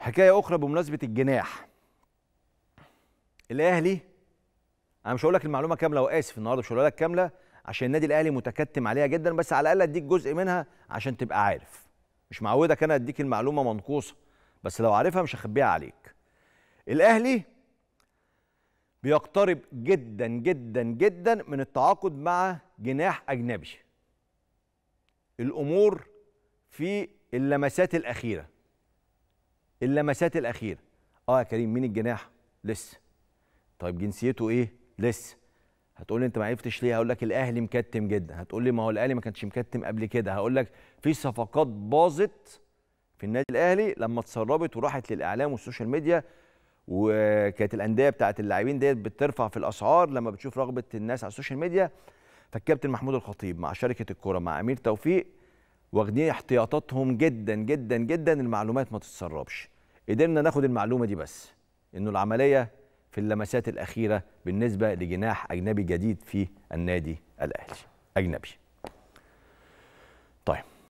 حكايه اخرى بمناسبه الجناح الاهلي انا مش هقول لك المعلومه كامله واسف النهارده مش هقول لك كامله عشان النادي الاهلي متكتم عليها جدا بس على الاقل اديك جزء منها عشان تبقى عارف مش معودك انا اديك المعلومه منقوصه بس لو عارفها مش هخبيها عليك الاهلي بيقترب جدا جدا جدا من التعاقد مع جناح اجنبي الامور في اللمسات الاخيره اللمسات الاخيره اه يا كريم مين الجناح لسه طيب جنسيته ايه لسه هتقول لي انت ما عرفتش ليه هقول لك الاهلي مكتم جدا هتقول لي ما هو الاهلي ما كانش مكتم قبل كده هقول لك في صفقات باظت في النادي الاهلي لما اتسربت وراحت للاعلام والسوشيال ميديا وكانت الانديه بتاعت اللاعبين ديت بترفع في الاسعار لما بتشوف رغبه الناس على السوشيال ميديا فالكابتن محمود الخطيب مع شركه الكوره مع امير توفيق واخدين احتياطاتهم جدا جدا جدا المعلومات ما تتسربش قدرنا ناخد المعلومه دي بس انه العمليه في اللمسات الاخيره بالنسبه لجناح اجنبي جديد في النادي الاهلي اجنبي